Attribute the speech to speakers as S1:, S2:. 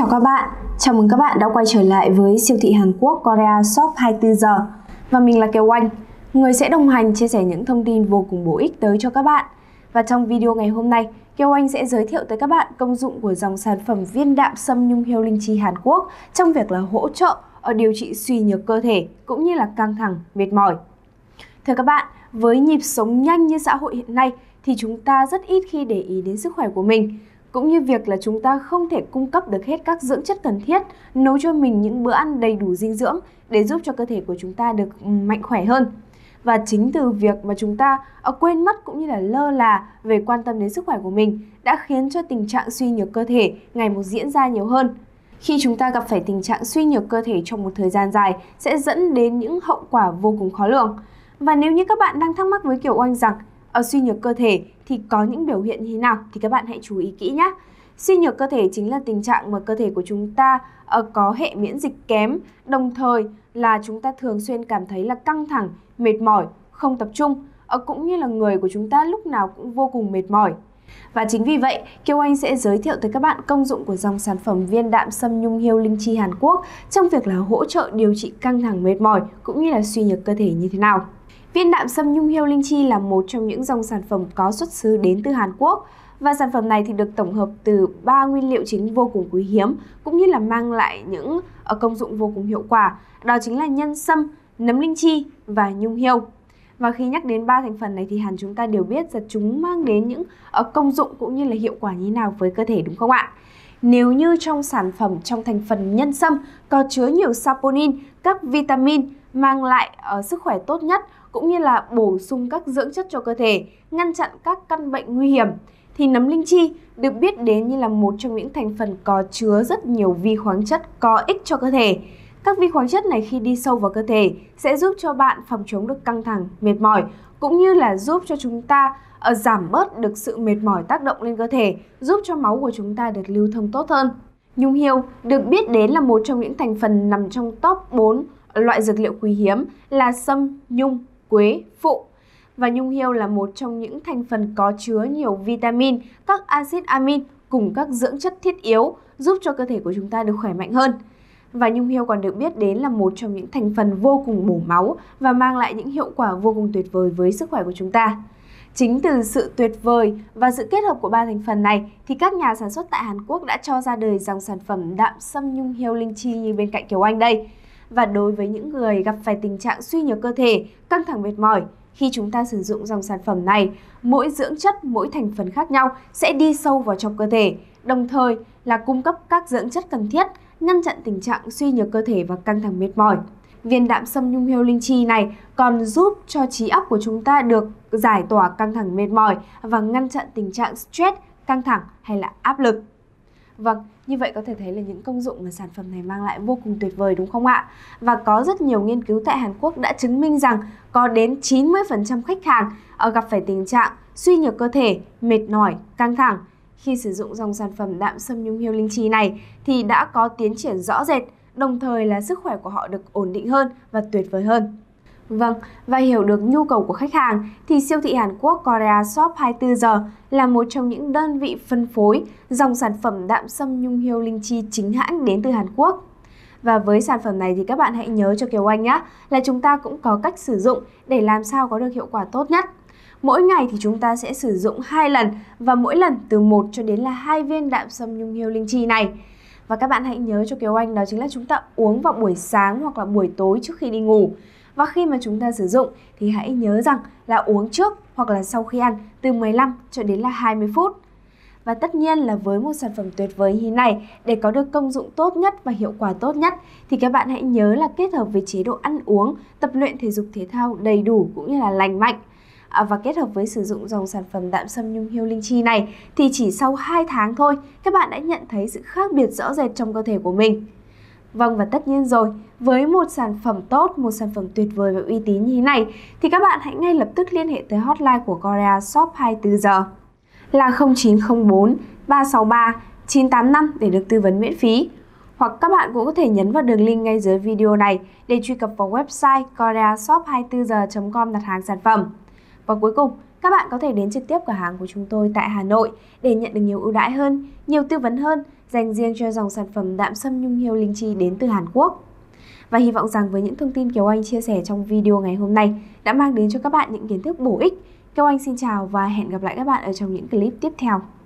S1: chào các bạn, chào mừng các bạn đã quay trở lại với siêu thị Hàn Quốc Korea Shop 24 giờ và mình là Kiều Anh, người sẽ đồng hành chia sẻ những thông tin vô cùng bổ ích tới cho các bạn. Và trong video ngày hôm nay, Kiều Anh sẽ giới thiệu tới các bạn công dụng của dòng sản phẩm viên đạm sâm nhung heo linh chi Hàn Quốc trong việc là hỗ trợ ở điều trị suy nhược cơ thể cũng như là căng thẳng, mệt mỏi. Thưa các bạn, với nhịp sống nhanh như xã hội hiện nay thì chúng ta rất ít khi để ý đến sức khỏe của mình cũng như việc là chúng ta không thể cung cấp được hết các dưỡng chất cần thiết, nấu cho mình những bữa ăn đầy đủ dinh dưỡng để giúp cho cơ thể của chúng ta được ừ, mạnh khỏe hơn. Và chính từ việc mà chúng ta à, quên mất cũng như là lơ là về quan tâm đến sức khỏe của mình đã khiến cho tình trạng suy nhược cơ thể ngày một diễn ra nhiều hơn. Khi chúng ta gặp phải tình trạng suy nhược cơ thể trong một thời gian dài sẽ dẫn đến những hậu quả vô cùng khó lường. Và nếu như các bạn đang thắc mắc với kiểu Oanh rằng suy nhược cơ thể thì có những biểu hiện như thế nào thì các bạn hãy chú ý kỹ nhé. Suy nhược cơ thể chính là tình trạng mà cơ thể của chúng ta ờ, có hệ miễn dịch kém, đồng thời là chúng ta thường xuyên cảm thấy là căng thẳng, mệt mỏi, không tập trung, ờ, cũng như là người của chúng ta lúc nào cũng vô cùng mệt mỏi. Và chính vì vậy, Kiều Anh sẽ giới thiệu tới các bạn công dụng của dòng sản phẩm viên đạm sâm nhung hiêu linh chi Hàn Quốc trong việc là hỗ trợ điều trị căng thẳng mệt mỏi cũng như là suy nhược cơ thể như thế nào. Viên đạm sâm nhung heo linh chi là một trong những dòng sản phẩm có xuất xứ đến từ Hàn Quốc và sản phẩm này thì được tổng hợp từ ba nguyên liệu chính vô cùng quý hiếm cũng như là mang lại những ờ, công dụng vô cùng hiệu quả. Đó chính là nhân sâm, nấm linh chi và nhung heo. Và khi nhắc đến ba thành phần này thì hẳn chúng ta đều biết là chúng mang đến những ờ, công dụng cũng như là hiệu quả như nào với cơ thể đúng không ạ? Nếu như trong sản phẩm trong thành phần nhân sâm có chứa nhiều saponin, các vitamin, mang lại uh, sức khỏe tốt nhất cũng như là bổ sung các dưỡng chất cho cơ thể, ngăn chặn các căn bệnh nguy hiểm. Thì nấm linh chi được biết đến như là một trong những thành phần có chứa rất nhiều vi khoáng chất có ích cho cơ thể. Các vi khoáng chất này khi đi sâu vào cơ thể sẽ giúp cho bạn phòng chống được căng thẳng, mệt mỏi cũng như là giúp cho chúng ta uh, giảm bớt được sự mệt mỏi tác động lên cơ thể, giúp cho máu của chúng ta được lưu thông tốt hơn. Nhung hiêu được biết đến là một trong những thành phần nằm trong top 4 Loại dược liệu quý hiếm là sâm, nhung, quế, phụ. Và nhung hiêu là một trong những thành phần có chứa nhiều vitamin, các axit amin cùng các dưỡng chất thiết yếu giúp cho cơ thể của chúng ta được khỏe mạnh hơn. Và nhung hiêu còn được biết đến là một trong những thành phần vô cùng bổ máu và mang lại những hiệu quả vô cùng tuyệt vời với sức khỏe của chúng ta. Chính từ sự tuyệt vời và sự kết hợp của ba thành phần này thì các nhà sản xuất tại Hàn Quốc đã cho ra đời dòng sản phẩm đạm sâm nhung hiêu linh chi như bên cạnh Kiều Anh đây và đối với những người gặp phải tình trạng suy nhược cơ thể, căng thẳng mệt mỏi, khi chúng ta sử dụng dòng sản phẩm này, mỗi dưỡng chất, mỗi thành phần khác nhau sẽ đi sâu vào trong cơ thể, đồng thời là cung cấp các dưỡng chất cần thiết, ngăn chặn tình trạng suy nhược cơ thể và căng thẳng mệt mỏi. Viên đạm sâm nhung heo linh chi này còn giúp cho trí óc của chúng ta được giải tỏa căng thẳng mệt mỏi và ngăn chặn tình trạng stress, căng thẳng hay là áp lực. Vâng, như vậy có thể thấy là những công dụng mà sản phẩm này mang lại vô cùng tuyệt vời đúng không ạ? Và có rất nhiều nghiên cứu tại Hàn Quốc đã chứng minh rằng có đến 90% khách hàng ở ờ, gặp phải tình trạng suy nhược cơ thể, mệt mỏi, căng thẳng. Khi sử dụng dòng sản phẩm đạm sâm nhung hiêu linh chi này thì đã có tiến triển rõ rệt, đồng thời là sức khỏe của họ được ổn định hơn và tuyệt vời hơn. Vâng, và hiểu được nhu cầu của khách hàng thì siêu thị Hàn Quốc Korea Shop 24 giờ là một trong những đơn vị phân phối dòng sản phẩm đạm sâm nhung hiêu linh chi chính hãng đến từ Hàn Quốc. Và với sản phẩm này thì các bạn hãy nhớ cho Kiều Anh nhé là chúng ta cũng có cách sử dụng để làm sao có được hiệu quả tốt nhất. Mỗi ngày thì chúng ta sẽ sử dụng 2 lần và mỗi lần từ 1 cho đến là 2 viên đạm sâm nhung hiêu linh chi này. Và các bạn hãy nhớ cho Kiều Anh đó chính là chúng ta uống vào buổi sáng hoặc là buổi tối trước khi đi ngủ. Và khi mà chúng ta sử dụng thì hãy nhớ rằng là uống trước hoặc là sau khi ăn từ 15 cho đến là 20 phút. Và tất nhiên là với một sản phẩm tuyệt vời như này, để có được công dụng tốt nhất và hiệu quả tốt nhất thì các bạn hãy nhớ là kết hợp với chế độ ăn uống, tập luyện thể dục thể thao đầy đủ cũng như là lành mạnh. À, và kết hợp với sử dụng dòng sản phẩm đạm sâm nhung hiêu linh chi này thì chỉ sau 2 tháng thôi các bạn đã nhận thấy sự khác biệt rõ rệt trong cơ thể của mình. Vâng và tất nhiên rồi, với một sản phẩm tốt, một sản phẩm tuyệt vời và uy tín như thế này thì các bạn hãy ngay lập tức liên hệ tới hotline của Korea Shop 24 giờ là 0904 363 985 để được tư vấn miễn phí. Hoặc các bạn cũng có thể nhấn vào đường link ngay dưới video này để truy cập vào website koreashop 24 h com đặt hàng sản phẩm. Và cuối cùng, các bạn có thể đến trực tiếp cửa hàng của chúng tôi tại Hà Nội để nhận được nhiều ưu đãi hơn, nhiều tư vấn hơn dành riêng cho dòng sản phẩm đạm sâm nhung hiêu linh chi đến từ Hàn Quốc. Và hy vọng rằng với những thông tin Kiều Anh chia sẻ trong video ngày hôm nay đã mang đến cho các bạn những kiến thức bổ ích. Kiều Anh xin chào và hẹn gặp lại các bạn ở trong những clip tiếp theo.